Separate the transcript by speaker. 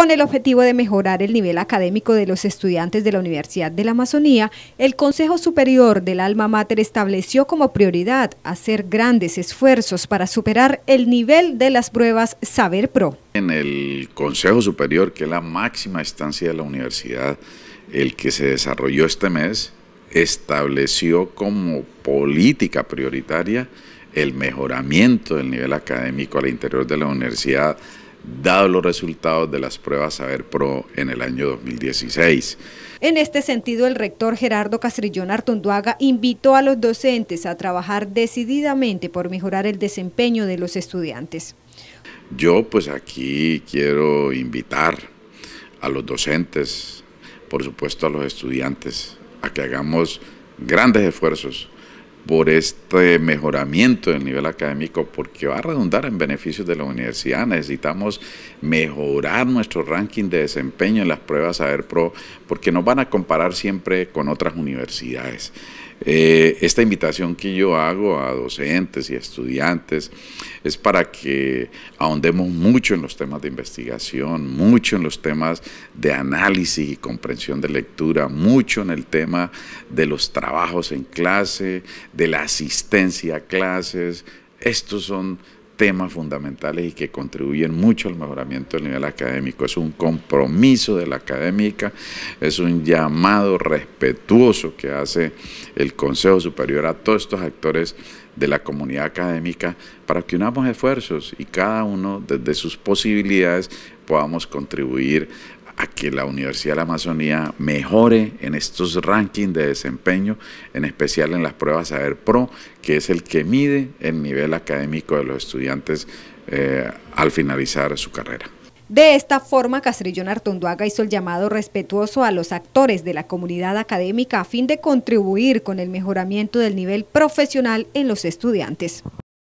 Speaker 1: Con el objetivo de mejorar el nivel académico de los estudiantes de la Universidad de la Amazonía, el Consejo Superior del Alma Mater estableció como prioridad hacer grandes esfuerzos para superar el nivel de las pruebas Saber Pro.
Speaker 2: En el Consejo Superior, que es la máxima instancia de la universidad, el que se desarrolló este mes, estableció como política prioritaria el mejoramiento del nivel académico al interior de la universidad dado los resultados de las pruebas Saber Pro en el año 2016.
Speaker 1: En este sentido, el rector Gerardo Castrillón Artunduaga invitó a los docentes a trabajar decididamente por mejorar el desempeño de los estudiantes.
Speaker 2: Yo pues aquí quiero invitar a los docentes, por supuesto a los estudiantes, a que hagamos grandes esfuerzos por este mejoramiento del nivel académico, porque va a redundar en beneficios de la universidad. Necesitamos mejorar nuestro ranking de desempeño en las pruebas pro, porque nos van a comparar siempre con otras universidades. Eh, esta invitación que yo hago a docentes y estudiantes es para que ahondemos mucho en los temas de investigación, mucho en los temas de análisis y comprensión de lectura, mucho en el tema de los trabajos en clase, de la asistencia a clases. Estos son temas fundamentales y que contribuyen mucho al mejoramiento del nivel académico. Es un compromiso de la académica, es un llamado respetuoso que hace el Consejo Superior a todos estos actores de la comunidad académica para que unamos esfuerzos y cada uno desde sus posibilidades podamos contribuir a que la Universidad de la Amazonía mejore en estos rankings de desempeño, en especial en las pruebas Saber Pro, que es el que mide el nivel académico de los estudiantes eh, al finalizar su carrera.
Speaker 1: De esta forma, Castrillón Artonduaga hizo el llamado respetuoso a los actores de la comunidad académica a fin de contribuir con el mejoramiento del nivel profesional en los estudiantes.